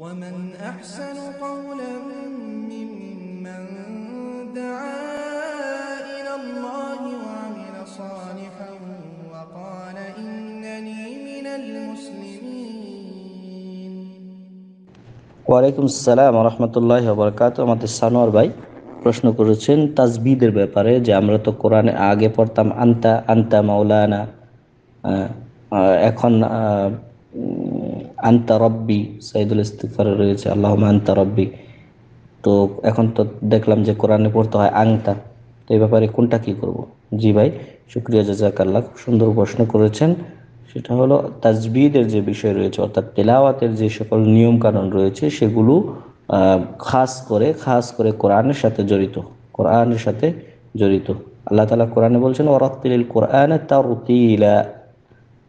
ومن أحسن قولا ممن دعا إلى الله وعمل صالحا وقال إنني من المسلمين وعليكم السلام ورحمة الله وبركاته আমাদের সানোয়ার ভাই প্রশ্ন করেছেন তাজবিদের ব্যাপারে যে আমরা তো কোরআনে আগে পড়তাম আন্তা আন্তা মাওলানা এখন আন্তা রব্বি সাইদুল ইস্তিফারে রয়েছে আল্লাহ আন্তা রব্বি তো এখন তো দেখলাম যে কোরআনে পড়তে হয় আংতা তো এই ব্যাপারে কোনটা কি করব জি ভাই শুক্রিয়া জাজাক আল্লাহ খুব সুন্দর প্রশ্ন করেছেন সেটা হলো তাজবিদের যে বিষয় রয়েছে অর্থাৎ তেলাওয়াতের যে সকল নিয়মকানুন রয়েছে সেগুলো খাস করে খাস করে কোরআনের সাথে জড়িত কোরআনের সাথে জড়িত আল্লাহ তালা কোরআনে বলছেন ওরাতিল কোরআন তারতিলা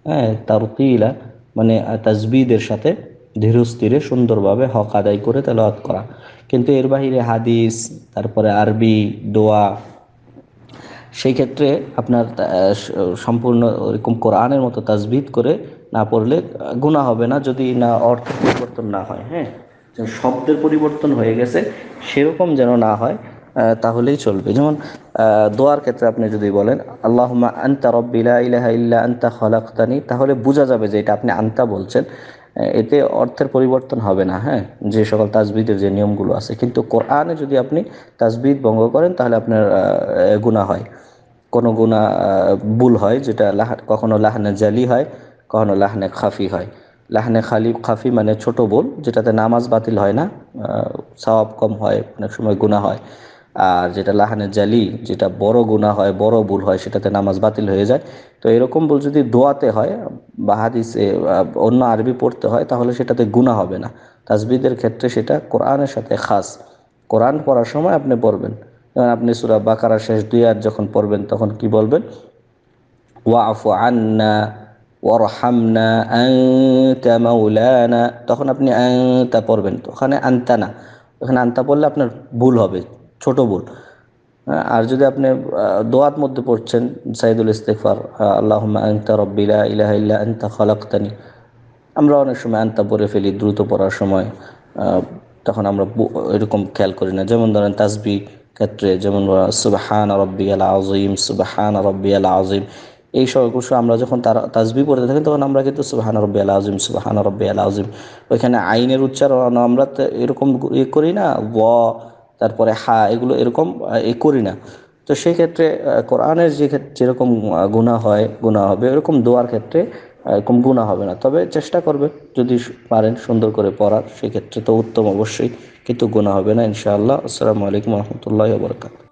হ্যাঁ তারতিলা মানে তাজবিদের সাথে ধীরস্থিরে সুন্দরভাবে হক আদায় করে তেলাওয়াত করা কিন্তু এর বাহিরে হাদিস তারপরে আরবি দোয়া সেই ক্ষেত্রে আপনার সম্পূর্ণ এরকম কোরআনের মতো তাজবিদ করে না পড়লে গুণা হবে না যদি না অর্থ পরিবর্তন না হয় হ্যাঁ শব্দের পরিবর্তন হয়ে গেছে সেরকম যেন না হয় তাহলেই চলবে যেমন দোয়ার ক্ষেত্রে আপনি যদি বলেন আল্লাহমা আন্তা রব্বিলা ইলাহা ইল্লা আন্তা খলাক্তানি তাহলে বোঝা যাবে যে এটা আপনি আন্তা বলছেন এতে অর্থের পরিবর্তন হবে না হ্যাঁ যে সকল তাজবিদের যে নিয়মগুলো আছে কিন্তু কোরআনে যদি আপনি তাজবিদ ভঙ্গ করেন তাহলে আপনার গুণা হয় কোনো গুণা ভুল হয় যেটা লাহ কখনো লাহনে জালি হয় কখনো লাহনে খাফি হয় লাহনে খালি খাফি মানে ছোট বোল যেটাতে নামাজ বাতিল হয় না সওয়াব কম হয় অনেক সময় গুণা হয় আর যেটা লাহানে জালি যেটা বড় গুণা হয় বড় ভুল হয় সেটাতে নামাজ বাতিল হয়ে যায় তো এরকম ভুল যদি দোয়াতে হয় বা হাদিসে অন্য আরবি পড়তে হয় তাহলে সেটাতে গুণা হবে না তাজবিদের ক্ষেত্রে সেটা কোরআনের সাথে খাস কোরআন পড়ার সময় আপনি পড়বেন যেমন আপনি সুরা বাকারা শেষ দুই আর যখন পড়বেন তখন কি বলবেন ওয়া আফু আন্না ওয়ারহামনা আন্তা তখন আপনি আন্তা পড়বেন ওখানে আনতা না ওখানে আনতা পড়লে আপনার ভুল হবে ছোট ভুল আর যদি আপনি দোয়াত মধ্যে পড়ছেন সাইদুল ইস্তেফার আল্লাহ আন্তা রব্বিলা ইলাহ ইল্লা আন্তা খালাক্তানি আমরা অনেক সময় আন্তা পড়ে ফেলি দ্রুত পড়ার সময় তখন আমরা এরকম খেয়াল করি না যেমন ধরেন তাসবি ক্ষেত্রে যেমন সুবাহান আলা আজিম সুবাহান আলা আজিম এই সবগুলো আমরা যখন তার তাজবি পড়তে থাকি তখন আমরা কিন্তু সুবাহান রব্বি আলা আজিম সুবাহান রব্বি আলা আজিম ওইখানে আইনের উচ্চারণ আমরা তো এরকম ইয়ে করি না ওয়া তারপরে হা এগুলো এরকম এ করি না তো সেই ক্ষেত্রে কোরআনের যে যেরকম গুণা হয় গুণা হবে এরকম দোয়ার ক্ষেত্রে এরকম গুণা হবে না তবে চেষ্টা করবে যদি পারেন সুন্দর করে পড়ার সেক্ষেত্রে তো উত্তম অবশ্যই কিন্তু গুণা হবে না ইনশাআল্লাহ আসসালামু আলাইকুম রহমতুল্লাহ বরকাত